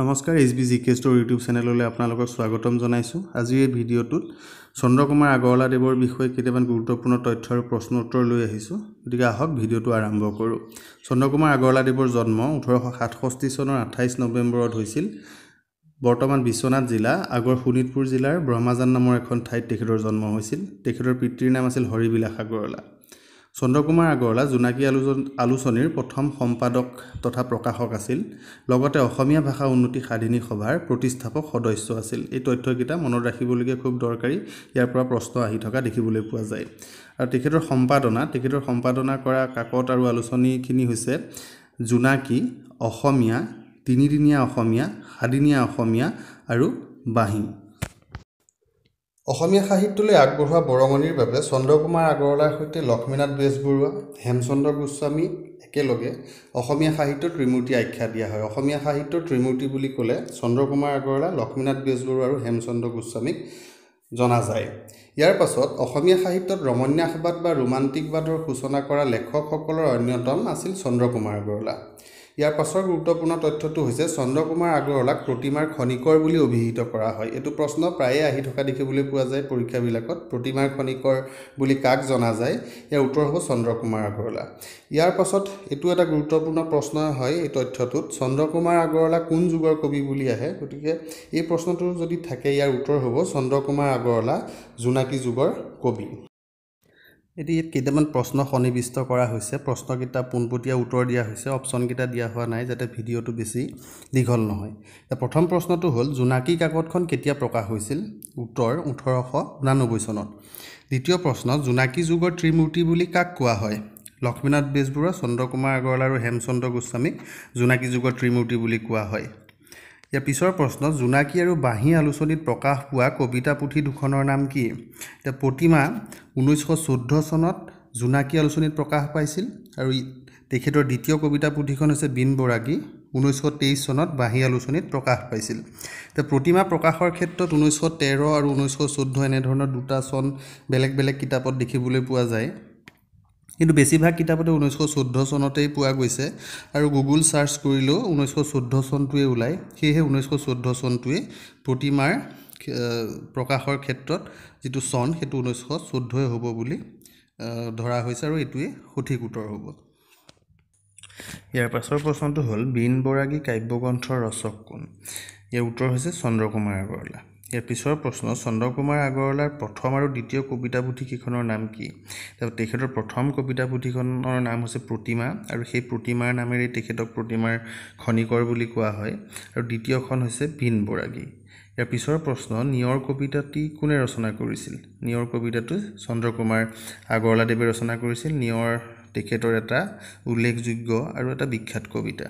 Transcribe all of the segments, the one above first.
নমস্কাৰ H B G K store YouTube চেনেললৈ আপোনালোকক স্বাগতম জনাইছোঁ আজিৰ এই ভিডিঅ'টোত চন্দ্ৰকুমাৰ আগৰৱালাদেৱৰ বিষয়ে কেইটামান গুৰুত্বপূৰ্ণ তথ্য আৰু প্ৰশ্ন উত্তৰ লৈ আহিছোঁ গতিকে আহক ভিডিঅ'টো আৰম্ভ কৰোঁ চন্দ্ৰকুমাৰ আগৰৱালাদেৱৰ জন্ম ওঠৰশ সাতষষ্ঠি চনৰ আঠাইছ নৱেম্বৰত হৈছিল বৰ্তমান বিশ্বনাথ জিলা আগৰ শোণিতপুৰ জিলাৰ ব্ৰহ্মাজান নামৰ এখন ঠাইত তেখেতৰ জন্ম হৈছিল তেখেতৰ পিতৃৰ নাম আছিল হৰিবিলাস আগৰৱালা চন্দ্ৰকুমাৰ আগৰৱালা জোনাকী আলোচন আলোচনীৰ প্ৰথম সম্পাদক তথা প্ৰকাশক আছিল লগতে অসমীয়া ভাষা উন্নতি সাধিনী সভাৰ প্ৰতিষ্ঠাপক সদস্য আছিল এই তথ্যকেইটা মনত ৰাখিবলগীয়া খুব দৰকাৰী ইয়াৰ পৰা প্ৰশ্ন আহি থকা দেখিবলৈ পোৱা যায় আৰু তেখেতৰ সম্পাদনা তেখেতৰ সম্পাদনা কৰা কাকত আৰু আলোচনীখিনি হৈছে জোনাকী অসমীয়া তিনিদিনীয়া অসমীয়া সাদিনীয়া অসমীয়া আৰু বাঁহী অসমীয়া সাহিত্যলৈ আগবঢ়োৱা বৰঙণিৰ বাবে চন্দ্ৰকুমাৰ আগৰৱালাৰ সৈতে লক্ষ্মীনাথ বেজবৰুৱা হেমচন্দ্ৰ গোস্বামী একেলগে অসমীয়া সাহিত্যৰ ত্ৰিমূৰ্তি আখ্যা দিয়া হয় অসমীয়া সাহিত্যৰ ত্ৰিমূৰ্তি বুলি ক'লে চন্দ্ৰকুমাৰ আগৰৱালা লক্ষ্মীনাথ বেজবৰুৱা আৰু হেমচন্দ্ৰ গোস্বামীক জনা যায় ইয়াৰ পাছত অসমীয়া সাহিত্যত ৰমন্যাসবাদ বা ৰোমান্তিকবাদৰ সূচনা কৰা লেখকসকলৰ অন্যতম আছিল চন্দ্ৰকুমাৰ আগৰৱালা ইয়াৰ পাছৰ গুৰুত্বপূৰ্ণ তথ্যটো হৈছে চন্দ্ৰকুমাৰ আগৰৱালাক প্ৰতিমাৰ খনিকৰ বুলি অভিহিত কৰা হয় এইটো প্ৰশ্ন প্ৰায়ে আহি থকা দেখিবলৈ পোৱা যায় পৰীক্ষাবিলাকত প্ৰতিমাৰ খনিকৰ বুলি কাক জনা যায় ইয়াৰ উত্তৰ হ'ব চন্দ্ৰকুমাৰ আগৰৱালা ইয়াৰ পাছত এইটো এটা গুৰুত্বপূৰ্ণ প্ৰশ্ন হয় এই তথ্যটোত চন্দ্ৰকুমাৰ আগৰৱালা কোন যুগৰ কবি বুলি আহে গতিকে এই প্ৰশ্নটো যদি থাকে ইয়াৰ উত্তৰ হ'ব চন্দ্ৰকুমাৰ আগৰৱালা জোনাকী যুগৰ কবি এতিয়া ইয়াত কেইটামান প্ৰশ্ন সন্নিৱিষ্ট কৰা হৈছে প্ৰশ্নকেইটা পোনপটীয়া উত্তৰ দিয়া হৈছে অপশ্যনকেইটা দিয়া হোৱা নাই যাতে ভিডিঅ'টো বেছি দীঘল নহয় প্ৰথম প্ৰশ্নটো হ'ল জোনাকী কাকতখন কেতিয়া প্ৰকাশ হৈছিল উত্তৰ ওঠৰশ ঊনানব্বৈ চনত দ্বিতীয় প্ৰশ্ন জোনাকী যুগৰ ত্ৰিমূৰ্তি বুলি কাক কোৱা হয় লক্ষ্মীনাথ বেজবৰুৱা চন্দ্ৰকুমাৰ আগৰৱাল আৰু হেমচন্দ্ৰ গোস্বামীক জোনাকী যুগৰ ত্ৰিমূৰ্তি বুলি কোৱা হয় এতিয়া পিছৰ প্ৰশ্ন জোনাকী আৰু বাঁহী আলোচনীত প্ৰকাশ পোৱা কবিতা পুথি দুখনৰ নাম কি এতিয়া প্ৰতিমা ঊনৈছশ চৈধ্য চনত জোনাকী আলোচনীত প্ৰকাশ পাইছিল আৰু তেখেতৰ দ্বিতীয় কবিতা পুথিখন হৈছে বীন বৰাগী ঊনৈছশ তেইছ চনত বাঁহী আলোচনীত প্ৰকাশ পাইছিল এতিয়া প্ৰতিমা প্ৰকাশৰ ক্ষেত্ৰত ঊনৈছশ তেৰ আৰু ঊনৈছশ চৈধ্য এনেধৰণৰ দুটা চন বেলেগ বেলেগ কিতাপত দেখিবলৈ পোৱা যায় কিন্তু বেছিভাগ কিতাপতে ঊনৈছশ চৈধ্য চনতেই পোৱা গৈছে আৰু গুগল চাৰ্চ কৰিলেও ঊনৈছশ চৈধ্য চনটোৱেই ওলায় সেয়েহে ঊনৈছশ চৈধ্য চনটোৱেই প্ৰতিমাৰ প্ৰকাশৰ ক্ষেত্ৰত যিটো চন সেইটো ঊনৈছশ চৈধ্যই হ'ব বুলি ধৰা হৈছে আৰু এইটোৱেই সঠিক উত্তৰ হ'ব ইয়াৰ পাছৰ প্ৰশ্নটো হ'ল বীণ বৰাগী কাব্যগ্ৰন্থৰ ৰচক কোন ইয়াৰ উত্তৰ হৈছে চন্দ্ৰকুমাৰ আগৰৱালা ইয়াৰ পিছৰ প্ৰশ্ন চন্দ্ৰকুমাৰ আগৰৱালাৰ প্ৰথম আৰু দ্বিতীয় কবিতা পুথিকেইখনৰ নাম কি তেখেতৰ প্ৰথম কবিতা পুথিখনৰ নাম হৈছে প্ৰতিমা আৰু সেই প্ৰতিমাৰ নামেৰেই তেখেতক প্ৰতিমাৰ খনিকৰ বুলি কোৱা হয় আৰু দ্বিতীয়খন হৈছে ভিন বৰাগী ইয়াৰ পিছৰ প্ৰশ্ন নিয়ৰ কবিতাটি কোনে ৰচনা কৰিছিল নিয়ৰ কবিতাটো চন্দ্ৰকুমাৰ আগৰৱালাদেৱে ৰচনা কৰিছিল নিয়ৰ তেখেতৰ এটা উল্লেখযোগ্য আৰু এটা বিখ্যাত কবিতা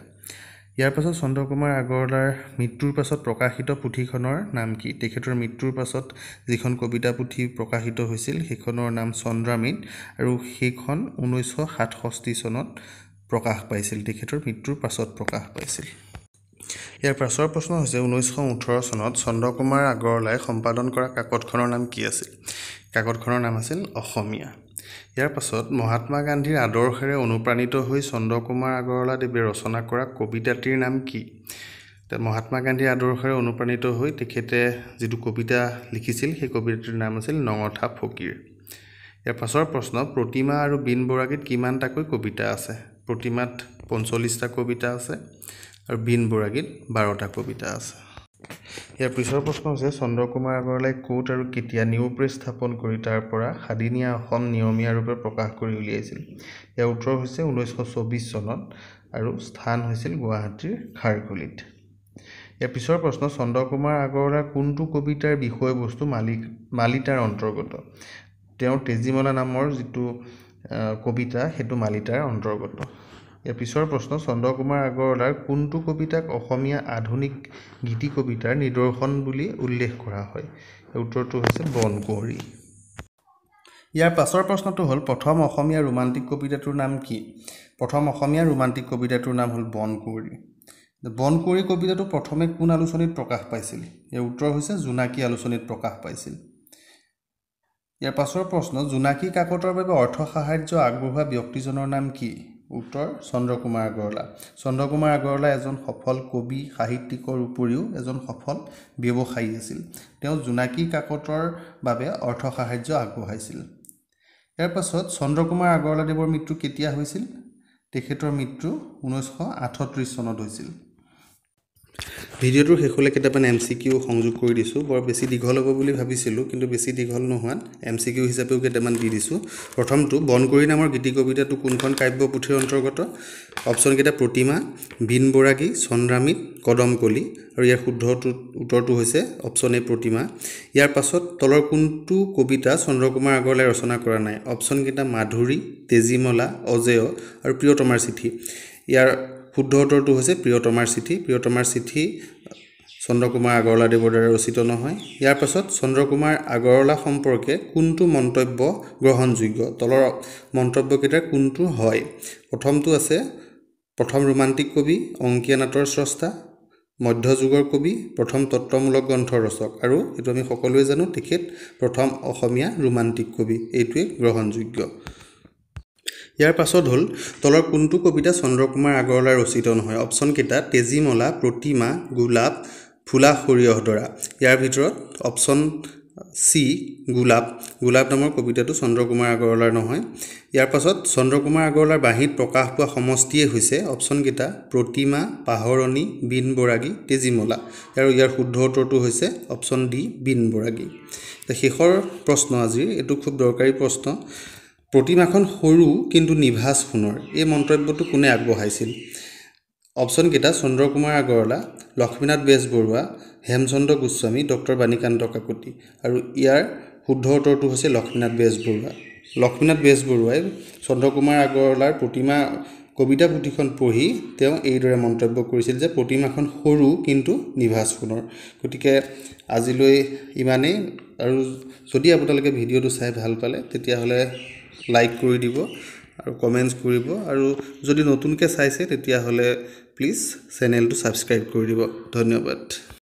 ইয়াৰ পাছত চন্দ্ৰকুমাৰ আগৰৱালাৰ মৃত্যুৰ পাছত প্ৰকাশিত পুথিখনৰ নাম কি তেখেতৰ মৃত্যুৰ পাছত যিখন কবিতা পুথি প্ৰকাশিত হৈছিল সেইখনৰ নাম চন্দ্ৰামিত আৰু সেইখন ঊনৈছশ সাতষষ্ঠি চনত প্ৰকাশ পাইছিল তেখেতৰ মৃত্যুৰ পাছত প্ৰকাশ পাইছিল ইয়াৰ পাছৰ প্ৰশ্ন হৈছে ঊনৈছশ ওঠৰ চনত চন্দ্ৰকুমাৰ আগৰৱালাই সম্পাদন কৰা কাকতখনৰ নাম কি আছিল কাকতখনৰ নাম আছিল অসমীয়া ইয়াৰ পাছত মহাত্মা গান্ধীৰ আদৰ্শেৰে অনুপ্ৰাণিত হৈ চন্দ্ৰকুমাৰ আগৰৱালাদেৱে ৰচনা কৰা কবিতাটিৰ নাম কি মহাত্মা গান্ধীৰ আদৰ্শেৰে অনুপ্ৰাণিত হৈ তেখেতে যিটো কবিতা লিখিছিল সেই কবিতাটিৰ নাম আছিল নঙঠা ফকীৰ ইয়াৰ পাছৰ প্ৰশ্ন প্ৰতিমা আৰু বীন বৰাগীত কিমানটাকৈ কবিতা আছে প্ৰতিমাত পঞ্চল্লিছটা কবিতা আছে আৰু বীন বৰাগীত বাৰটা কবিতা আছে ইয়াৰ পিছৰ প্ৰশ্ন হৈছে চন্দ্ৰকুমাৰ আগৰৱালাই ক'ত আৰু কেতিয়া নিউ প্ৰেছ স্থাপন কৰি তাৰ পৰা সাদিনীয়া অসম নিয়মীয়া ৰূপে প্ৰকাশ কৰি উলিয়াইছিল ইয়াৰ উত্তৰ হৈছে ঊনৈছশ চৌব্বিছ চনত আৰু স্থান হৈছিল গুৱাহাটীৰ খাৰকুলিত ইয়াৰ পিছৰ প্ৰশ্ন চন্দ্ৰকুমাৰ আগৰৱালাৰ কোনটো কবিতাৰ বিষয়বস্তু মালিক মালিতাৰ অন্তৰ্গত তেওঁৰ তেজীমলা নামৰ যিটো কবিতা সেইটো মালিতাৰ অন্তৰ্গত ইয়াৰ পিছৰ প্ৰশ্ন চন্দ্ৰকুমাৰ আগৰৱালাৰ কোনটো কবিতাক অসমীয়া আধুনিক গীতি কবিতাৰ নিদৰ্শন বুলি উল্লেখ কৰা হয় উত্তৰটো হৈছে বনকুঁৱৰী ইয়াৰ পাছৰ প্ৰশ্নটো হ'ল প্ৰথম অসমীয়া ৰোমান্তিক কবিতাটোৰ নাম কি প্ৰথম অসমীয়া ৰোমান্তিক কবিতাটোৰ নাম হ'ল বনকুঁৱৰী বনকুঁৱৰী কবিতাটো প্ৰথমে কোন আলোচনীত প্ৰকাশ পাইছিল ইয়াৰ উত্তৰ হৈছে জোনাকী আলোচনীত প্ৰকাশ পাইছিল ইয়াৰ পাছৰ প্ৰশ্ন জোনাকী কাকতৰ বাবে অৰ্থ সাহাৰ্য আগবঢ়োৱা ব্যক্তিজনৰ নাম কি উত্তৰ চন্দ্ৰকুমাৰ আগৰৱালা চন্দ্ৰকুমাৰ আগৰৱালা এজন সফল কবি সাহিত্যিকৰ উপৰিও এজন সফল ব্যৱসায়ী আছিল তেওঁ জোনাকী কাকতৰ বাবে অৰ্থসাহাৰ্য আগবঢ়াইছিল ইয়াৰ পাছত চন্দ্ৰকুমাৰ আগৰৱালাদেৱৰ মৃত্যু কেতিয়া হৈছিল তেখেতৰ মৃত্যু ঊনৈছশ আঠত্ৰিছ চনত হৈছিল ভিডিঅ'টোৰ শেষলৈ কেইটামান এম চি কিউ সংযোগ কৰি দিছোঁ বৰ বেছি দীঘল হ'ব বুলি ভাবিছিলোঁ কিন্তু বেছি দীঘল নোহোৱাত এম চি কিউ হিচাপেও কেইটামান দি দিছোঁ প্ৰথমটো বনকৰি নামৰ গীতি কবিতাটো কোনখন কাব্য পুথিৰ অন্তৰ্গত অপশ্যনকেইটা প্ৰতিমা বীন বৰাগী চন্দ্ৰামিত কদমকলি আৰু ইয়াৰ শুদ্ধ উত্তৰটো হৈছে অপশ্যন এ প্ৰতিমা ইয়াৰ পাছত তলৰ কোনটো কবিতা চন্দ্ৰকুমাৰ আগৰৱালাই ৰচনা কৰা নাই অপশ্যনকেইটা মাধুৰী তেজীমলা অজয় আৰু প্ৰিয়তমাৰ চিঠি ইয়াৰ শুদ্ধ উত্তৰটো হৈছে প্ৰিয়তমাৰ চিঠি প্ৰিয়তমাৰ চিঠি চন্দ্ৰকুমাৰ আগৰৱালাদেৱৰ দ্বাৰা ৰচিত নহয় ইয়াৰ পাছত চন্দ্ৰকুমাৰ আগৰৱালা সম্পৰ্কে কোনটো মন্তব্য গ্ৰহণযোগ্য তলৰ মন্তব্যকেইটাৰ কোনটো হয় প্ৰথমটো আছে প্ৰথম ৰোমান্তিক কবি অংকীয়া নাটৰ স্ৰষ্টা মধ্যযুগৰ কবি প্ৰথম তত্ত্বমূলক গ্ৰন্থৰ ৰচক আৰু এইটো আমি সকলোৱে জানো তেখেত প্ৰথম অসমীয়া ৰোমান্তিক কবি এইটোৱেই গ্ৰহণযোগ্য ইয়াৰ পাছত হ'ল তলৰ কোনটো কবিতা চন্দ্ৰকুমাৰ আগৰৱালাৰ ৰচিত নহয় অপশ্যনকেইটা তেজীমলা প্ৰতিমা গোলাপ ফুলা সৰিয়হ দৰা ইয়াৰ ভিতৰত অপশ্যন চি গোলাপ গোলাপ নামৰ কবিতাটো চন্দ্ৰকুমাৰ আগৰৱালাৰ নহয় ইয়াৰ পাছত চন্দ্ৰকুমাৰ আগৰৱালাৰ বাঁহীত প্ৰকাশ পোৱা সমষ্টিয়ে হৈছে অপশ্যনকেইটা প্ৰতিমা পাহৰণী বৰাগী তেজীমলা আৰু ইয়াৰ শুদ্ধ উত্তৰটো হৈছে অপশ্যন ডি বীন বৰাগী শেষৰ প্ৰশ্ন আজিৰ এইটো খুব দৰকাৰী প্ৰশ্ন প্ৰতিমাখন সৰু কিন্তু নিভাঁজ সোণৰ এই মন্তব্যটো কোনে আগবঢ়াইছিল অপশ্যনকেইটা চন্দ্ৰকুমাৰ আগৰৱালা লক্ষ্মীনাথ বেজবৰুৱা হেমচন্দ্ৰ গোস্বামী ডক্টৰ বাণীকান্ত কাকতি আৰু ইয়াৰ শুদ্ধ উত্তৰটো হৈছে লক্ষ্মীনাথ বেজবৰুৱা লক্ষ্মীনাথ বেজবৰুৱাই চন্দ্ৰকুমাৰ আগৰৱালাৰ প্ৰতিমা কবিতা পুথিখন পঢ়ি তেওঁ এইদৰে মন্তব্য কৰিছিল যে প্ৰতিমাখন সৰু কিন্তু নিভাজ সোণৰ গতিকে আজিলৈ ইমানেই আৰু যদি আপোনালোকে ভিডিঅ'টো চাই ভাল পালে তেতিয়াহ'লে লাইক কৰি দিব আৰু কমেণ্টছ কৰিব আৰু যদি নতুনকৈ চাইছে তেতিয়াহ'লে প্লিজ চেনেলটো ছাবস্ক্ৰাইব কৰি দিব ধন্যবাদ